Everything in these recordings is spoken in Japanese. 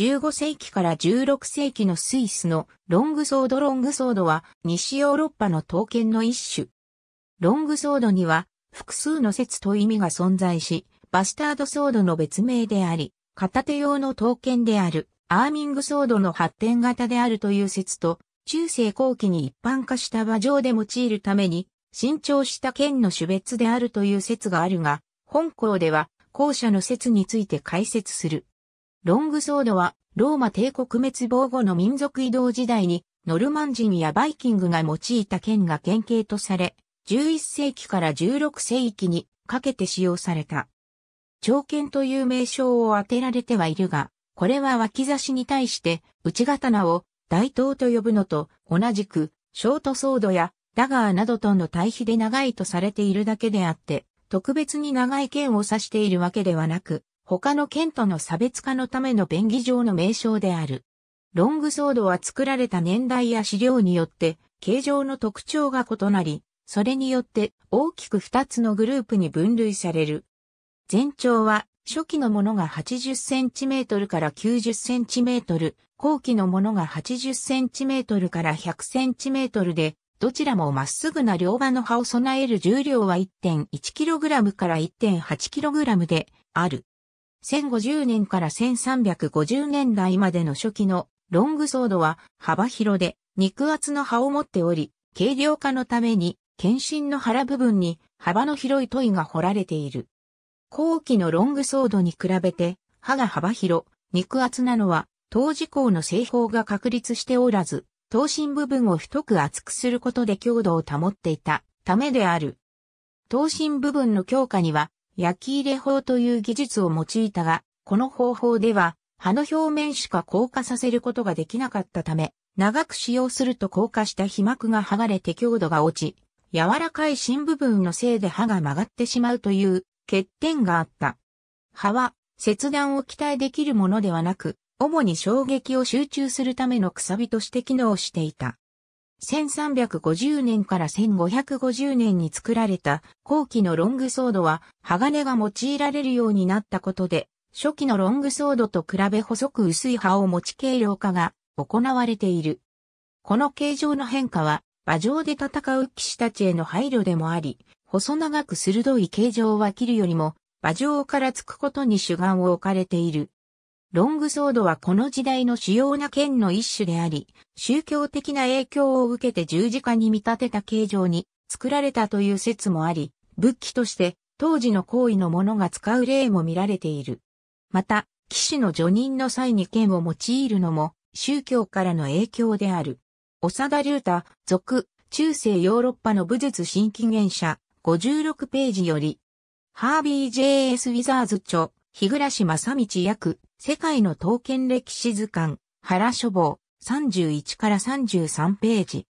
15世紀から16世紀のスイスのロングソードロングソードは西ヨーロッパの刀剣の一種。ロングソードには複数の説と意味が存在し、バスタードソードの別名であり、片手用の刀剣であるアーミングソードの発展型であるという説と、中世後期に一般化した馬上で用いるために、新調した剣の種別であるという説があるが、本校では後者の説について解説する。ロングソードは、ローマ帝国滅亡後の民族移動時代に、ノルマン人やバイキングが用いた剣が原型とされ、11世紀から16世紀にかけて使用された。長剣という名称を当てられてはいるが、これは脇差しに対して内刀を大刀と呼ぶのと同じく、ショートソードやダガーなどとの対比で長いとされているだけであって、特別に長い剣を指しているわけではなく、他の県との差別化のための便宜上の名称である。ロングソードは作られた年代や資料によって形状の特徴が異なり、それによって大きく2つのグループに分類される。全長は初期のものが 80cm から 90cm、後期のものが 80cm から 100cm で、どちらもまっすぐな両刃の刃を備える重量は 1.1kg から 1.8kg である。1050年から1350年代までの初期のロングソードは幅広で肉厚の刃を持っており、軽量化のために剣身の腹部分に幅の広いトイが掘られている。後期のロングソードに比べて刃が幅広、肉厚なのは当時項の製法が確立しておらず、頭身部分を太く厚くすることで強度を保っていたためである。頭身部分の強化には焼き入れ法という技術を用いたが、この方法では、葉の表面しか硬化させることができなかったため、長く使用すると硬化した皮膜が剥がれて強度が落ち、柔らかい芯部分のせいで歯が曲がってしまうという欠点があった。葉は切断を期待できるものではなく、主に衝撃を集中するためのくさびとして機能していた。1350年から1550年に作られた後期のロングソードは鋼が用いられるようになったことで、初期のロングソードと比べ細く薄い刃を持ち軽量化が行われている。この形状の変化は、馬上で戦う騎士たちへの配慮でもあり、細長く鋭い形状は切るよりも、馬上から突くことに主眼を置かれている。ロングソードはこの時代の主要な剣の一種であり、宗教的な影響を受けて十字架に見立てた形状に作られたという説もあり、仏器として当時の行為のものが使う例も見られている。また、騎士の助任の際に剣を用いるのも宗教からの影響である。長田隆太、俗、中世ヨーロッパの武術新紀元者、56ページより、ハービー・ J.S. ウィザーズ著、日暮正道役、世界の刀剣歴史図鑑、原書房、31から33ページ。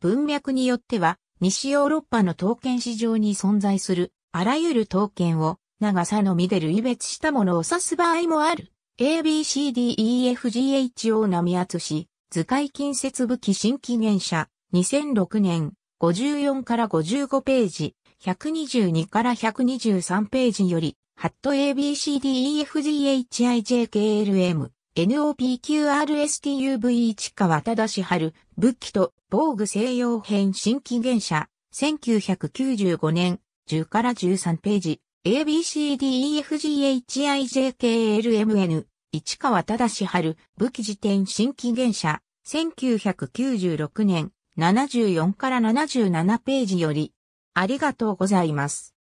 文脈によっては、西ヨーロッパの刀剣市場に存在する、あらゆる刀剣を、長さのみで類別したものを指す場合もある。ABCDEFGH o 並厚し、図解近接武器新紀元者、2006年、54から55ページ、122から123ページより、ハット ABCDEFGHIJKLM、NOPQRSTUV 市川忠志春、武器と防具西洋編新機元社、1995年、10から13ページ、ABCDEFGHIJKLMN、市川忠志春、武器辞典新機元社、1996年、74から77ページより、ありがとうございます。